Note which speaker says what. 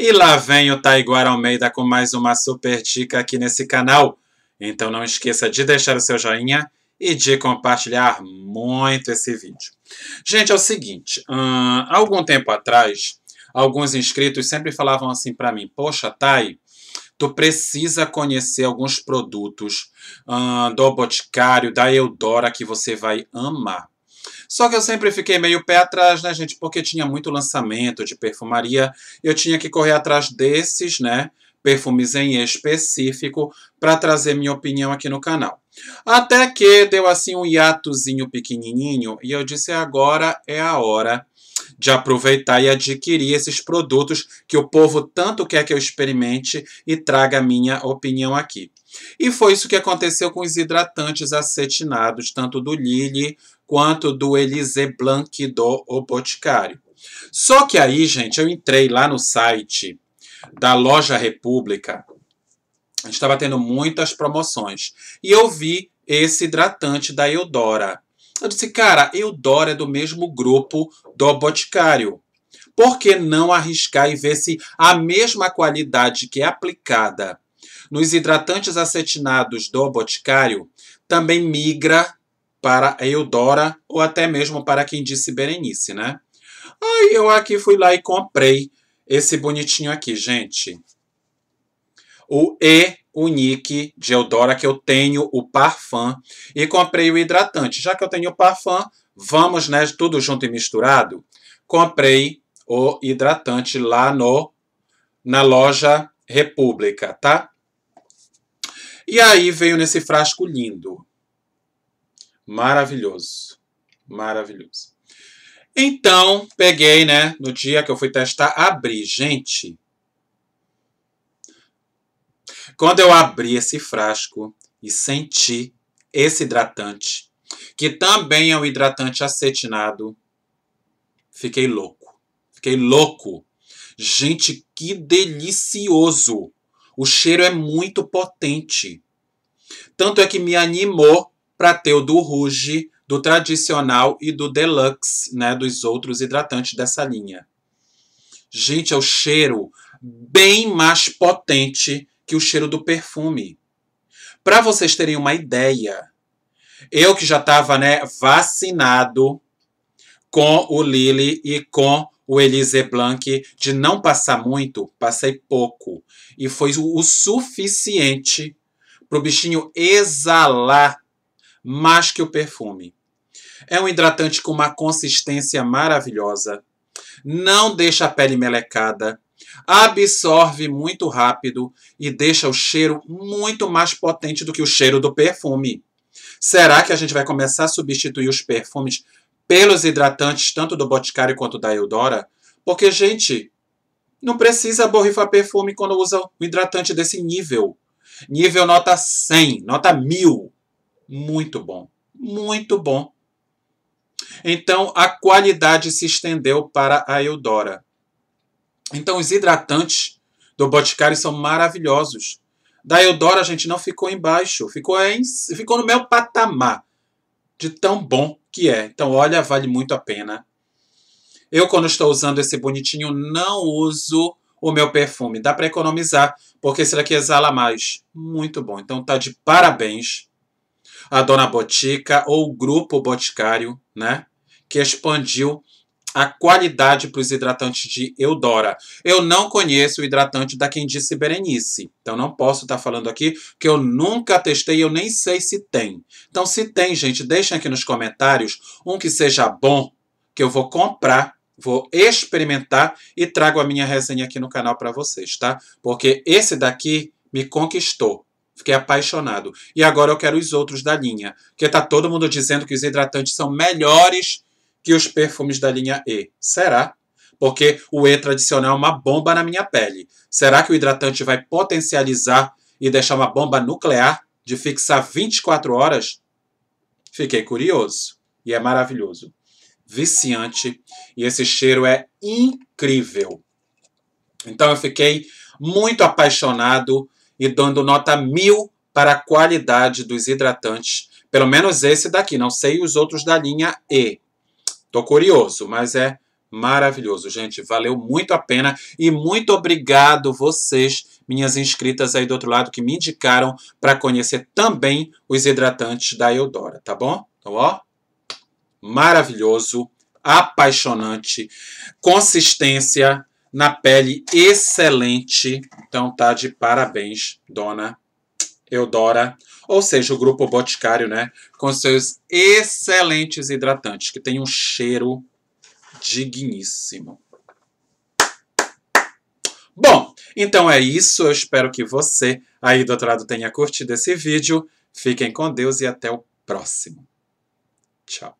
Speaker 1: E lá vem o Taiguara Almeida com mais uma super dica aqui nesse canal. Então não esqueça de deixar o seu joinha e de compartilhar muito esse vídeo. Gente, é o seguinte, hum, algum tempo atrás, alguns inscritos sempre falavam assim para mim, poxa, Tai, tu precisa conhecer alguns produtos hum, do Boticário, da Eudora, que você vai amar. Só que eu sempre fiquei meio pé atrás, né, gente? Porque tinha muito lançamento de perfumaria. Eu tinha que correr atrás desses, né? Perfumes em específico, para trazer minha opinião aqui no canal. Até que deu assim um hiatozinho pequenininho e eu disse: agora é a hora de aproveitar e adquirir esses produtos que o povo tanto quer que eu experimente e traga a minha opinião aqui. E foi isso que aconteceu com os hidratantes acetinados, tanto do Lili quanto do Elise Blanc do o Boticário. Só que aí, gente, eu entrei lá no site da Loja República. Estava tendo muitas promoções. E eu vi esse hidratante da Eudora. Eu disse, cara, Eudora é do mesmo grupo do Boticário. Por que não arriscar e ver se a mesma qualidade que é aplicada nos hidratantes acetinados do Boticário também migra para Eudora ou até mesmo para quem disse Berenice, né? Aí eu aqui fui lá e comprei esse bonitinho aqui, gente. O E o nick de Eudora que eu tenho o Parfum e comprei o hidratante. Já que eu tenho o Parfum, vamos, né, tudo junto e misturado. Comprei o hidratante lá no na loja República, tá? E aí veio nesse frasco lindo. Maravilhoso. Maravilhoso. Então, peguei, né, no dia que eu fui testar, abri, gente. Quando eu abri esse frasco e senti esse hidratante, que também é um hidratante acetinado, fiquei louco. Fiquei louco. Gente, que delicioso! O cheiro é muito potente. Tanto é que me animou para ter o do Rouge, do tradicional e do deluxe, né, dos outros hidratantes dessa linha. Gente, é o cheiro bem mais potente que o cheiro do perfume. Para vocês terem uma ideia, eu que já estava né, vacinado com o Lily e com o Elise Blanc de não passar muito, passei pouco. E foi o suficiente para o bichinho exalar mais que o perfume. É um hidratante com uma consistência maravilhosa, não deixa a pele melecada, absorve muito rápido e deixa o cheiro muito mais potente do que o cheiro do perfume. Será que a gente vai começar a substituir os perfumes pelos hidratantes, tanto do Boticário quanto da Eudora? Porque, gente, não precisa borrifar perfume quando usa um hidratante desse nível. Nível nota 100, nota 1000. Muito bom, muito bom. Então, a qualidade se estendeu para a Eudora. Então, os hidratantes do Boticário são maravilhosos. Da Eudora a gente não ficou embaixo, ficou, é em, ficou no meu patamar de tão bom que é. Então, olha, vale muito a pena. Eu, quando estou usando esse bonitinho, não uso o meu perfume. Dá para economizar, porque esse daqui exala mais. Muito bom. Então, tá de parabéns a Dona Botica ou o Grupo Boticário, né? Que expandiu a qualidade para os hidratantes de Eudora. Eu não conheço o hidratante da quem disse Berenice, então não posso estar tá falando aqui que eu nunca testei, eu nem sei se tem. Então se tem, gente, deixem aqui nos comentários um que seja bom, que eu vou comprar vou experimentar e trago a minha resenha aqui no canal para vocês, tá? Porque esse daqui me conquistou. Fiquei apaixonado. E agora eu quero os outros da linha, porque tá todo mundo dizendo que os hidratantes são melhores que os perfumes da linha E. Será? Porque o E tradicional é uma bomba na minha pele. Será que o hidratante vai potencializar e deixar uma bomba nuclear de fixar 24 horas? Fiquei curioso. E é maravilhoso. Viciante. E esse cheiro é incrível. Então eu fiquei muito apaixonado e dando nota mil para a qualidade dos hidratantes. Pelo menos esse daqui, não sei os outros da linha E. Tô curioso, mas é maravilhoso, gente. Valeu muito a pena e muito obrigado vocês, minhas inscritas aí do outro lado, que me indicaram para conhecer também os hidratantes da Eudora, tá bom? Então, ó, maravilhoso, apaixonante, consistência na pele excelente. Então, tá de parabéns, dona Eudora, ou seja, o grupo Boticário, né, com seus excelentes hidratantes, que tem um cheiro digníssimo. Bom, então é isso. Eu espero que você aí do outro lado tenha curtido esse vídeo. Fiquem com Deus e até o próximo. Tchau.